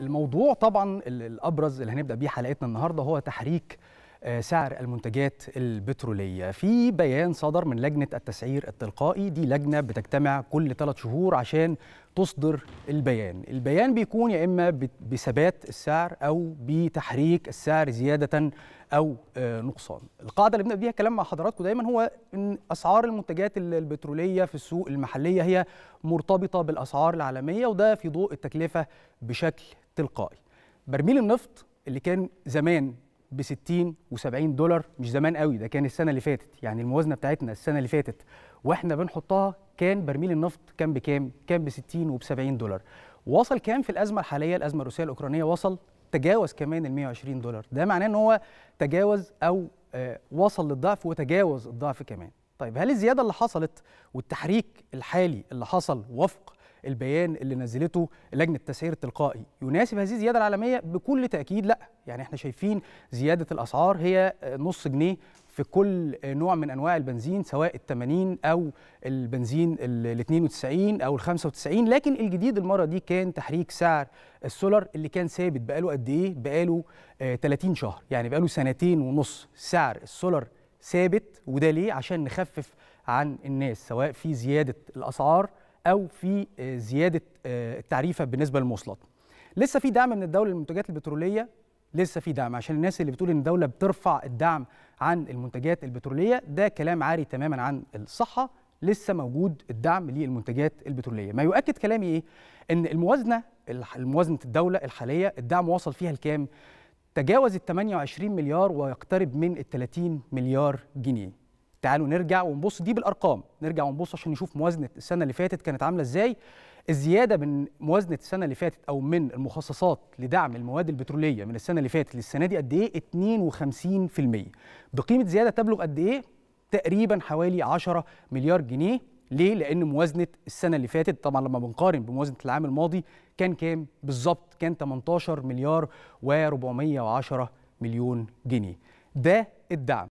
الموضوع طبعا الابرز اللي هنبدا بيه حلقتنا النهارده هو تحريك آه، سعر المنتجات البترولية في بيان صدر من لجنة التسعير التلقائي دي لجنة بتجتمع كل ثلاث شهور عشان تصدر البيان البيان بيكون يا إما بثبات السعر أو بتحريك السعر زيادة أو آه، نقصان القاعدة اللي بنبدأ بيها الكلام مع حضراتكم دايما هو إن أسعار المنتجات البترولية في السوق المحلية هي مرتبطة بالأسعار العالمية وده في ضوء التكلفة بشكل تلقائي برميل النفط اللي كان زمان ب 60 و70 دولار مش زمان قوي ده كان السنه اللي فاتت يعني الموازنه بتاعتنا السنه اللي فاتت واحنا بنحطها كان برميل النفط كان بكام كان ب 60 وب 70 دولار وصل كام في الازمه الحاليه الازمه الروسيه الاوكرانيه وصل تجاوز كمان ال 120 دولار ده معناه ان هو تجاوز او آه، وصل للضعف وتجاوز الضعف كمان طيب هل الزياده اللي حصلت والتحريك الحالي اللي حصل وفق البيان اللي نزلته لجنه التسعير التلقائي يناسب هذه الزياده العالميه بكل تاكيد لا يعني احنا شايفين زياده الاسعار هي نص جنيه في كل نوع من انواع البنزين سواء ال 80 او البنزين ال 92 او ال 95 لكن الجديد المره دي كان تحريك سعر السولر اللي كان ثابت بقاله قد ايه بقاله 30 آه، شهر يعني بقاله سنتين ونص سعر السولر ثابت وده ليه عشان نخفف عن الناس سواء في زياده الاسعار او في آه، زياده آه، التعريفه بالنسبه للمواصلات لسه في دعم من الدوله للمنتجات البتروليه لسه في دعم عشان الناس اللي بتقول ان الدوله بترفع الدعم عن المنتجات البتروليه ده كلام عاري تماما عن الصحه لسه موجود الدعم للمنتجات البتروليه ما يؤكد كلامي ايه ان الموازنه الموازنه الدوله الحاليه الدعم وصل فيها لكام تجاوز ال 28 مليار ويقترب من ال 30 مليار جنيه تعالوا نرجع ونبص دي بالارقام نرجع ونبص عشان نشوف موازنه السنه اللي فاتت كانت عامله ازاي الزياده من موازنه السنه اللي فاتت او من المخصصات لدعم المواد البتروليه من السنه اللي فاتت للسنه دي قد ايه 52% بقيمه زياده تبلغ قد ايه تقريبا حوالي 10 مليار جنيه ليه لان موازنه السنه اللي فاتت طبعا لما بنقارن بموازنه العام الماضي كان كام بالظبط كان 18 مليار و410 مليون جنيه ده الدعم